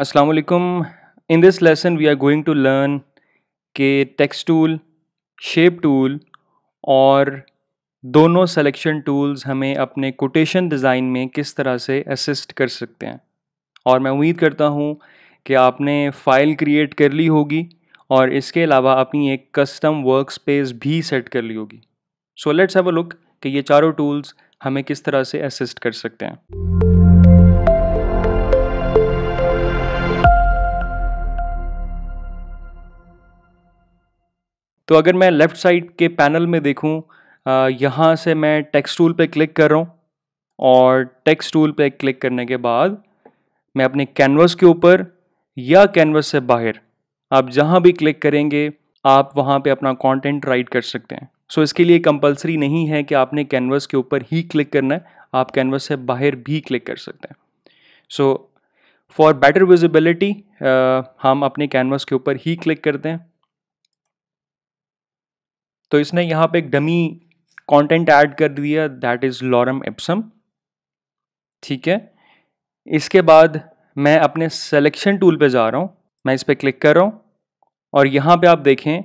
असलकम in this lesson we are going to learn के text tool shape tool और दोनों सेलेक्शन टूल्स हमें अपने कोटेशन डिज़ाइन में किस तरह से असिस्ट कर सकते हैं और मैं उम्मीद करता हूँ कि आपने फ़ाइल क्रिएट कर ली होगी और इसके अलावा अपनी एक कस्टम वर्क स्पेस भी सेट कर ली होगी so let's have a look कि ये चारों टूल्स हमें किस तरह से असिस्ट कर सकते हैं तो अगर मैं लेफ़्ट साइड के पैनल में देखूँ यहाँ से मैं टेक्स्ट टूल पे क्लिक कर रहा हूँ और टेक्स्ट टूल पे क्लिक करने के बाद मैं अपने कैनवस के ऊपर या कैनवस से बाहर आप जहाँ भी क्लिक करेंगे आप वहाँ पे अपना कंटेंट राइट कर सकते हैं सो so, इसके लिए कंपलसरी नहीं है कि आपने कैनवस के ऊपर ही क्लिक करना है आप कैनवस से बाहर भी क्लिक कर सकते हैं सो फॉर बेटर विजिबिलिटी हम अपने कैनवस के ऊपर ही क्लिक करते हैं तो इसने यहाँ पे एक डमी कंटेंट ऐड कर दिया दैट इज़ लॉरम एप्सम ठीक है इसके बाद मैं अपने सेलेक्शन टूल पे जा रहा हूँ मैं इस पर क्लिक कर रहा हूँ और यहाँ पे आप देखें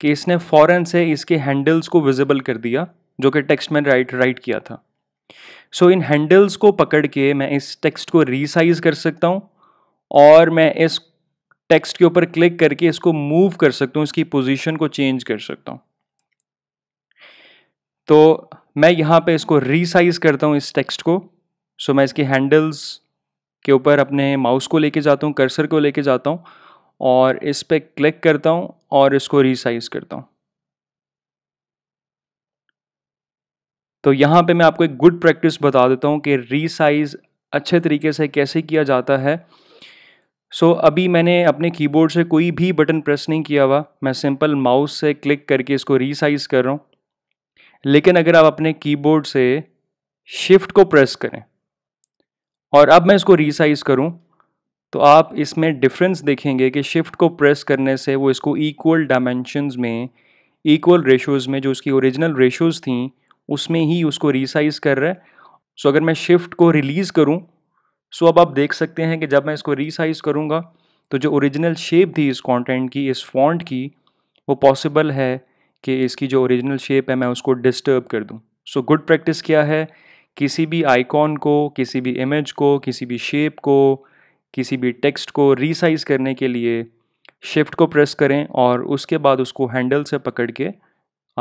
कि इसने फ़ौरन से इसके हैंडल्स को विजिबल कर दिया जो कि टेक्स्ट में राइट राइट किया था सो so, इन हैंडल्स को पकड़ के मैं इस टेक्स्ट को रीसाइज कर सकता हूँ और मैं इस टेक्स्ट के ऊपर क्लिक करके इसको मूव कर सकता हूँ इसकी पोजीशन को चेंज कर सकता हूँ तो मैं यहाँ पे इसको रीसाइज करता हूँ इस टेक्स्ट को सो मैं इसके हैंडल्स के ऊपर अपने माउस को लेके जाता हूँ कर्सर को लेके जाता हूँ और इस पर क्लिक करता हूँ और इसको रीसाइज करता हूँ तो यहाँ पे मैं आपको एक गुड प्रैक्टिस बता देता हूँ कि रीसाइज अच्छे तरीके से कैसे किया जाता है सो so, अभी मैंने अपने कीबोर्ड से कोई भी बटन प्रेस नहीं किया हुआ मैं सिंपल माउस से क्लिक करके इसको रीसाइज कर रहा हूँ लेकिन अगर आप अपने कीबोर्ड से शिफ्ट को प्रेस करें और अब मैं इसको रीसाइज़ करूं तो आप इसमें डिफरेंस देखेंगे कि शिफ्ट को प्रेस करने से वो इसको इक्वल डायमेंशंस में इक्वल रेशोज़ में जो उसकी ओरिजिनल रेशोज़ थी उसमें ही उसको रीसाइज़ कर रहा है सो अगर मैं शिफ्ट को रिलीज़ करूं सो अब आप देख सकते हैं कि जब मैं इसको रीसाइज़ करूंगा तो जो ओरिजिनल शेप थी इस कॉन्टेंट की इस फॉन्ट की वो पॉसिबल है कि इसकी जो ओरिजिनल शेप है मैं उसको डिस्टर्ब कर दूँ सो गुड प्रैक्टिस क्या है किसी भी आइकॉन को किसी भी इमेज को किसी भी शेप को किसी भी टेक्स्ट को रीसाइज़ करने के लिए शिफ्ट को प्रेस करें और उसके बाद उसको हैंडल से पकड़ के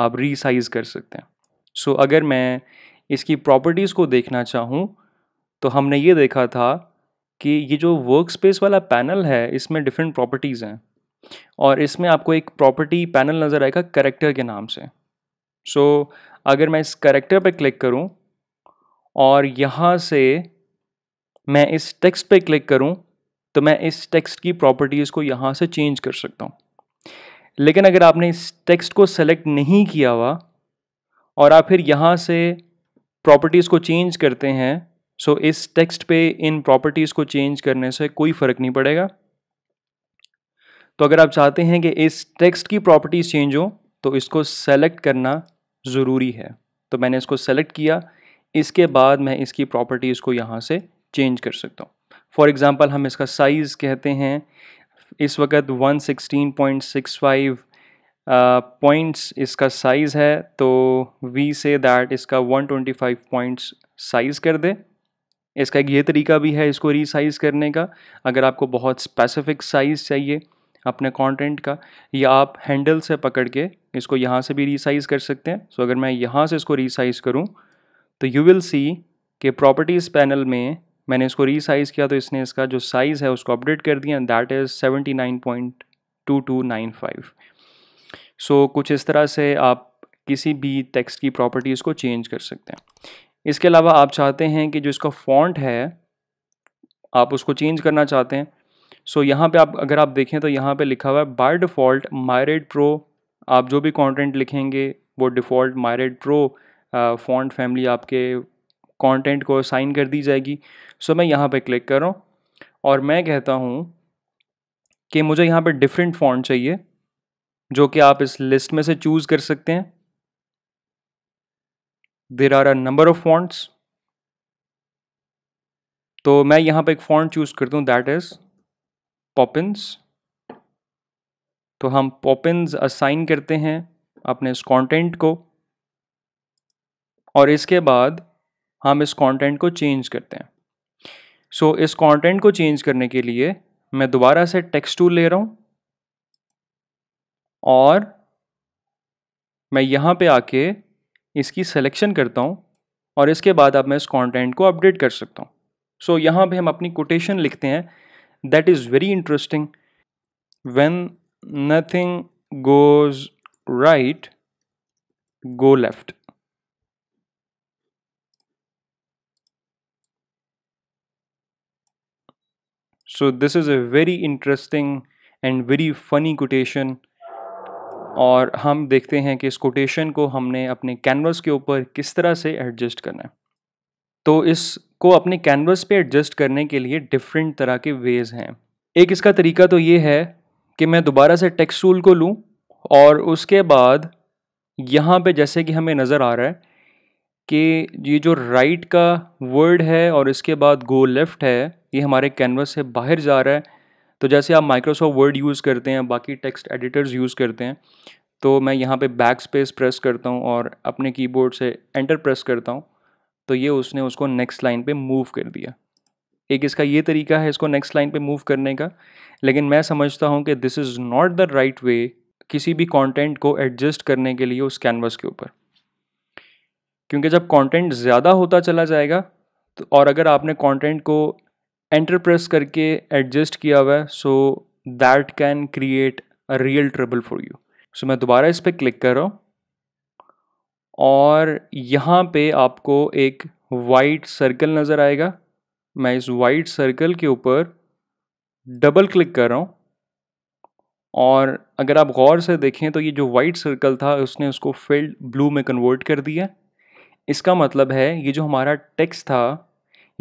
आप रीसाइज़ कर सकते हैं सो so, अगर मैं इसकी प्रॉपर्टीज़ को देखना चाहूँ तो हमने ये देखा था कि ये जो वर्क स्पेस वाला पैनल है इसमें डिफरेंट प्रॉपर्टीज़ हैं और इसमें आपको एक प्रॉपर्टी पैनल नज़र आएगा करेक्टर के नाम से सो so, अगर मैं इस करेक्टर पर क्लिक करूं और यहाँ से मैं इस टेक्स्ट पर क्लिक करूं तो मैं इस टेक्स्ट की प्रॉपर्टीज़ को यहाँ से चेंज कर सकता हूँ लेकिन अगर आपने इस टेक्स्ट को सेलेक्ट नहीं किया हुआ और आप फिर यहाँ से प्रॉपर्टीज़ को चेंज करते हैं सो so इस टेक्स्ट पे इन प्रॉपर्टीज़ को चेंज करने से कोई फ़र्क नहीं पड़ेगा तो अगर आप चाहते हैं कि इस टेक्स्ट की प्रॉपर्टीज़ चेंज हो तो इसको सेलेक्ट करना ज़रूरी है तो मैंने इसको सेलेक्ट किया इसके बाद मैं इसकी प्रॉपर्टीज़ को यहाँ से चेंज कर सकता हूँ फॉर एग्ज़ाम्पल हम इसका साइज़ कहते हैं इस वक्त 116.65 पॉइंट्स uh, इसका साइज़ है तो वी से दैट इसका 125 पॉइंट्स साइज़ कर दे इसका एक ये तरीका भी है इसको रीसाइज़ करने का अगर आपको बहुत स्पेसिफिक साइज़ चाहिए अपने कंटेंट का या आप हैंडल से पकड़ के इसको यहाँ से भी रिसाइज़ कर सकते हैं सो so, अगर मैं यहाँ से इसको रिसाइज़ करूँ तो यू विल सी कि प्रॉपर्टीज़ पैनल में मैंने इसको रिसाइज़ किया तो इसने इसका जो साइज़ है उसको अपडेट कर दिया that is seventy nine point two two nine five so कुछ इस तरह से आप किसी भी टेक्स्ट की प्रॉपर्टीज़ को चेंज कर सकते हैं इसके अलावा आप चाहते हैं कि जो इसका फॉन्ट है आप उसको चेंज करना चाहते हैं सो so, यहाँ पे आप अगर आप देखें तो यहाँ पे लिखा हुआ है बाय डिफ़ॉल्ट मायरेड प्रो आप जो भी कंटेंट लिखेंगे वो default Myriad Pro font family आपके कंटेंट को साइन कर दी जाएगी सो so, मैं यहाँ पे क्लिक कर रहा हूँ और मैं कहता हूँ कि मुझे यहाँ पे डिफरेंट फॉन्ट चाहिए जो कि आप इस लिस्ट में से चूज़ कर सकते हैं there are a number of fonts तो मैं यहाँ पे एक फॉन्ट चूज़ करता हूँ दैट इज़ पॉपिन्स तो हम पॉपिन्स असाइन करते हैं अपने इस कंटेंट को और इसके बाद हम इस कंटेंट को चेंज करते हैं सो so, इस कंटेंट को चेंज करने के लिए मैं दोबारा से टेक्स्ट टूल ले रहा हूँ और मैं यहाँ पे आके इसकी सिलेक्शन करता हूँ और इसके बाद अब मैं इस कंटेंट को अपडेट कर सकता हूँ सो so, यहाँ पे हम अपनी कोटेशन लिखते हैं that is very interesting when nothing goes right go left so this is a very interesting and very funny quotation और हम देखते हैं कि इस कोटेशन को हमने अपने कैनवस के ऊपर किस तरह से एडजस्ट करना है तो इसको अपने कैनवस पे एडजस्ट करने के लिए डिफरेंट तरह के वेज हैं एक इसका तरीका तो ये है कि मैं दोबारा से टेक्सूल टूल को लूँ और उसके बाद यहाँ पे जैसे कि हमें नज़र आ रहा है कि ये जो राइट का वर्ड है और इसके बाद गो लेफ़्ट है ये हमारे कैनवस से बाहर जा रहा है तो जैसे आप माइक्रोसॉफ्ट वर्ड यूज़ करते हैं बाकी टेक्स्ट एडिटर्स यूज़ करते हैं तो मैं यहाँ पे बैक स्पेस प्रेस करता हूँ और अपने कीबोर्ड से एंटर प्रेस करता हूँ तो ये उसने उसको नेक्स्ट लाइन पे मूव कर दिया एक इसका ये तरीका है इसको नेक्स्ट लाइन पे मूव करने का लेकिन मैं समझता हूँ कि this is not the right way किसी भी कंटेंट को एडजस्ट करने के लिए उस कैनवस के ऊपर क्योंकि जब कंटेंट ज़्यादा होता चला जाएगा तो और अगर आपने कंटेंट को एंटरप्रेस करके एडजस्ट किया हुआ है so that can create a real trouble for you so मैं दोबारा इस पर क्लिक कर रहा हूँ और यहाँ पे आपको एक वाइट सर्कल नज़र आएगा मैं इस वाइट सर्कल के ऊपर डबल क्लिक कर रहा हूँ और अगर आप गौर से देखें तो ये जो वाइट सर्कल था उसने उसको फिल्ड ब्लू में कन्वर्ट कर दिया इसका मतलब है ये जो हमारा टेक्स्ट था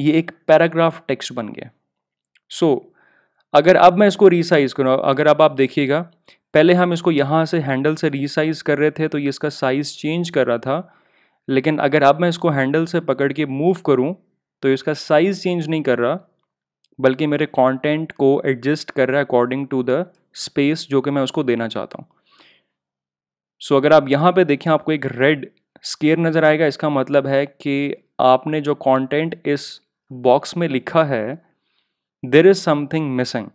ये एक पैराग्राफ टेक्स्ट बन गया सो so, अगर अब मैं इसको रीसाइज़ करूँ अगर अब आप देखिएगा पहले हम इसको यहाँ से हैंडल से रीसाइज़ कर रहे थे तो ये इसका साइज़ चेंज कर रहा था लेकिन अगर अब मैं इसको हैंडल से पकड़ के मूव करूँ तो इसका साइज़ चेंज नहीं कर रहा बल्कि मेरे कंटेंट को एडजस्ट कर रहा है अकॉर्डिंग टू द स्पेस जो कि मैं उसको देना चाहता हूँ सो so, अगर आप यहाँ पे देखें आपको एक रेड स्केयर नज़र आएगा इसका मतलब है कि आपने जो कंटेंट इस बॉक्स में लिखा है there is something missing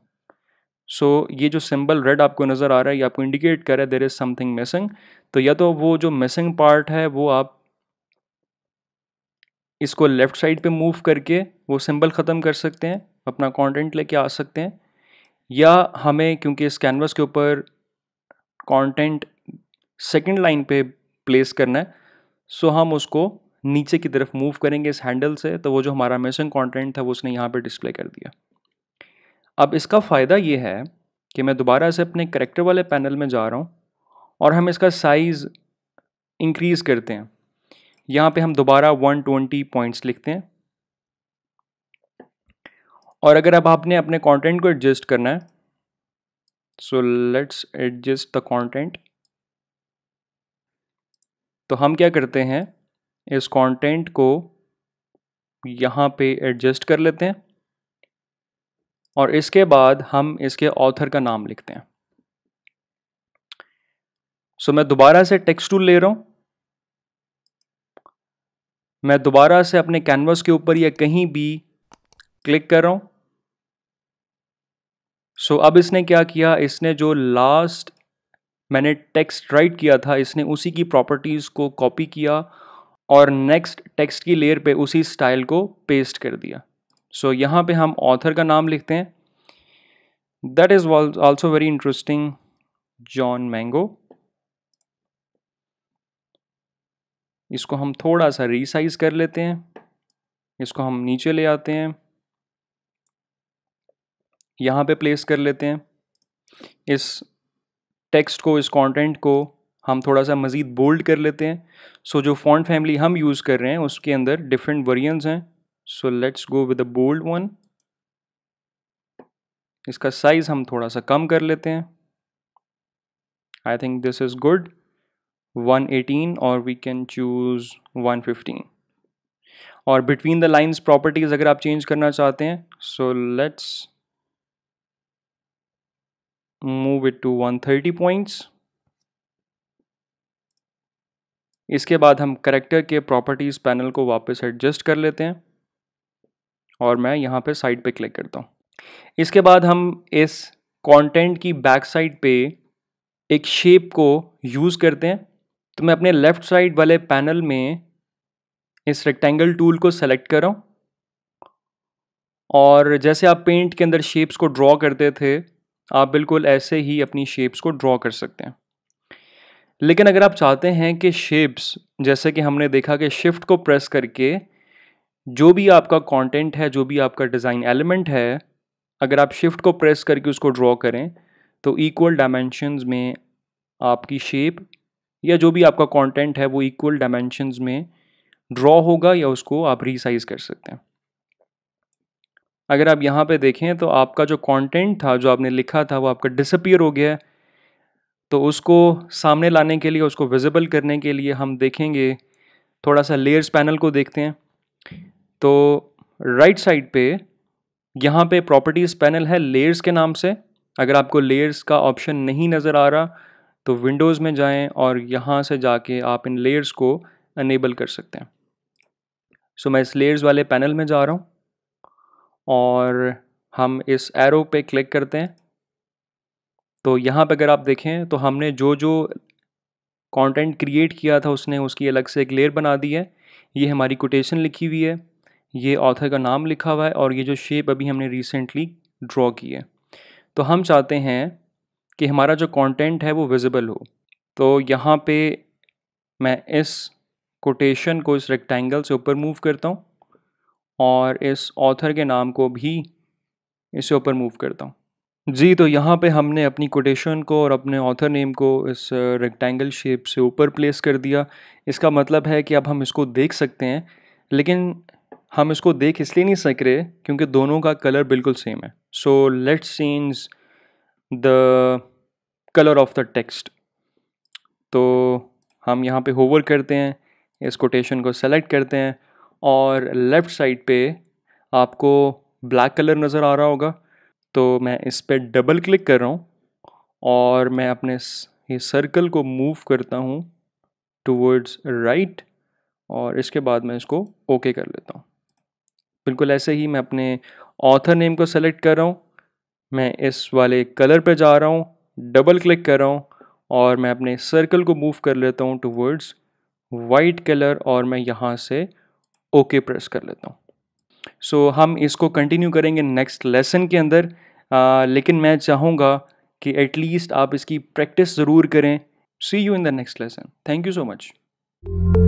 so so, ये जो सिंबल रेड आपको नज़र आ रहा है ये आपको इंडिकेट कर रहा है देर इज़ समथिंग मिसिंग तो या तो वो जो मिसिंग पार्ट है वो आप इसको लेफ़्ट साइड पे मूव करके वो सिंबल ख़त्म कर सकते हैं अपना कंटेंट लेके आ सकते हैं या हमें क्योंकि इस कैनवस के ऊपर कंटेंट सेकंड लाइन पे प्लेस करना है सो हम उसको नीचे की तरफ मूव करेंगे इस हैंडल से तो वो जो हमारा मिसिंग कंटेंट था वो उसने यहाँ पे डिस्प्ले कर दिया अब इसका फ़ायदा ये है कि मैं दोबारा से अपने करेक्टर वाले पैनल में जा रहा हूँ और हम इसका साइज़ इंक्रीज़ करते हैं यहाँ पे हम दोबारा 120 पॉइंट्स लिखते हैं और अगर अब आपने अपने कंटेंट को एडजस्ट करना है so let's adjust the content तो हम क्या करते हैं इस कंटेंट को यहाँ पे एडजस्ट कर लेते हैं और इसके बाद हम इसके ऑथर का नाम लिखते हैं सो so, मैं दोबारा से टेक्स्ट टूल ले रहा हूं मैं दोबारा से अपने कैनवस के ऊपर या कहीं भी क्लिक कर रहा हूं सो so, अब इसने क्या किया इसने जो लास्ट मैंने टेक्स्ट राइट किया था इसने उसी की प्रॉपर्टीज़ को कॉपी किया और नेक्स्ट टेक्स्ट की लेयर पे उसी स्टाइल को पेस्ट कर दिया सो so, यहाँ पे हम ऑथर का नाम लिखते हैं that is also very interesting John Mango इसको हम थोड़ा सा रिसाइज कर लेते हैं इसको हम नीचे ले आते हैं यहाँ पे प्लेस कर लेते हैं इस टेक्स्ट को इस कंटेंट को हम थोड़ा सा मज़ीद बोल्ड कर लेते हैं सो so, जो फॉन्ट फैमिली हम यूज़ कर रहे हैं उसके अंदर डिफरेंट वर्जन्स हैं so let's go with a bold one इसका साइज हम थोड़ा सा कम कर लेते हैं I think this is good 118 और वी कैन चूज 115 और बिटवीन द लाइंस प्रॉपर्टीज अगर आप चेंज करना चाहते हैं so let's move it to 130 points इसके बाद हम करेक्टर के प्रॉपर्टीज़ पैनल को वापस एडजस्ट कर लेते हैं और मैं यहाँ पर साइड पर क्लिक करता हूँ इसके बाद हम इस कंटेंट की बैक साइड पे एक शेप को यूज़ करते हैं तो मैं अपने लेफ़्ट साइड वाले पैनल में इस रेक्टेंगल टूल को सेलेक्ट कर रहा हूँ और जैसे आप पेंट के अंदर शेप्स को ड्रॉ करते थे आप बिल्कुल ऐसे ही अपनी शेप्स को ड्रॉ कर सकते हैं लेकिन अगर आप चाहते हैं कि शेप्स जैसे कि हमने देखा कि शिफ्ट को प्रेस करके जो भी आपका कंटेंट है जो भी आपका डिज़ाइन एलिमेंट है अगर आप शिफ्ट को प्रेस करके उसको ड्रॉ करें तो इक्वल डायमेंशंस में आपकी शेप या जो भी आपका कंटेंट है वो इक्वल डायमेंशंस में ड्रॉ होगा या उसको आप रिसाइज कर सकते हैं अगर आप यहाँ पे देखें तो आपका जो कंटेंट था जो आपने लिखा था वो आपका डिसअपियर हो गया तो उसको सामने लाने के लिए उसको विजिबल करने के लिए हम देखेंगे थोड़ा सा लेयर्स पैनल को देखते हैं तो राइट right साइड पे यहाँ पे प्रॉपर्टीज़ पैनल है लेयर्स के नाम से अगर आपको लेयर्स का ऑप्शन नहीं नज़र आ रहा तो विंडोज़ में जाएं और यहाँ से जाके आप इन लेयर्स को अनेबल कर सकते हैं सो so, मैं इस लेयर्स वाले पैनल में जा रहा हूँ और हम इस एरो पे क्लिक करते हैं तो यहाँ पे अगर आप देखें तो हमने जो जो कंटेंट क्रिएट किया था उसने उसकी अलग से एक लेयर बना दी है ये हमारी कोटेशन लिखी हुई है ये ऑथर का नाम लिखा हुआ है और ये जो शेप अभी हमने रिसेंटली ड्रॉ की है तो हम चाहते हैं कि हमारा जो कंटेंट है वो विजिबल हो तो यहाँ पे मैं इस कोटेशन को इस रेक्टेंगल से ऊपर मूव करता हूँ और इस ऑथर के नाम को भी इसे ऊपर मूव करता हूँ जी तो यहाँ पे हमने अपनी कोटेशन को और अपने ऑथर नेम को इस रेक्टेंगल शेप से ऊपर प्लेस कर दिया इसका मतलब है कि अब हम इसको देख सकते हैं लेकिन हम इसको देख इसलिए नहीं सक रहे क्योंकि दोनों का कलर बिल्कुल सेम है so let's change the colour of the text तो हम यहाँ पे होवर करते हैं इस कोटेशन को सेलेक्ट करते हैं और लेफ़्ट साइड पे आपको ब्लैक कलर नज़र आ रहा होगा तो मैं इस पर डबल क्लिक कर रहा हूँ और मैं अपने ये सर्कल को मूव करता हूँ टूवर्ड्स राइट और इसके बाद मैं इसको ओके okay कर लेता हूँ बिल्कुल ऐसे ही मैं अपने ऑथर नेम को सेलेक्ट कर रहा हूँ मैं इस वाले कलर पर जा रहा हूँ डबल क्लिक कर रहा हूँ और मैं अपने सर्कल को मूव कर लेता हूँ टू वर्ड्स वाइट कलर और मैं यहाँ से ओके okay प्रेस कर लेता हूँ सो so, हम इसको कंटिन्यू करेंगे नेक्स्ट लेसन के अंदर आ, लेकिन मैं चाहूँगा कि एटलीस्ट आप इसकी प्रैक्टिस ज़रूर करें see you in the next lesson thank you so much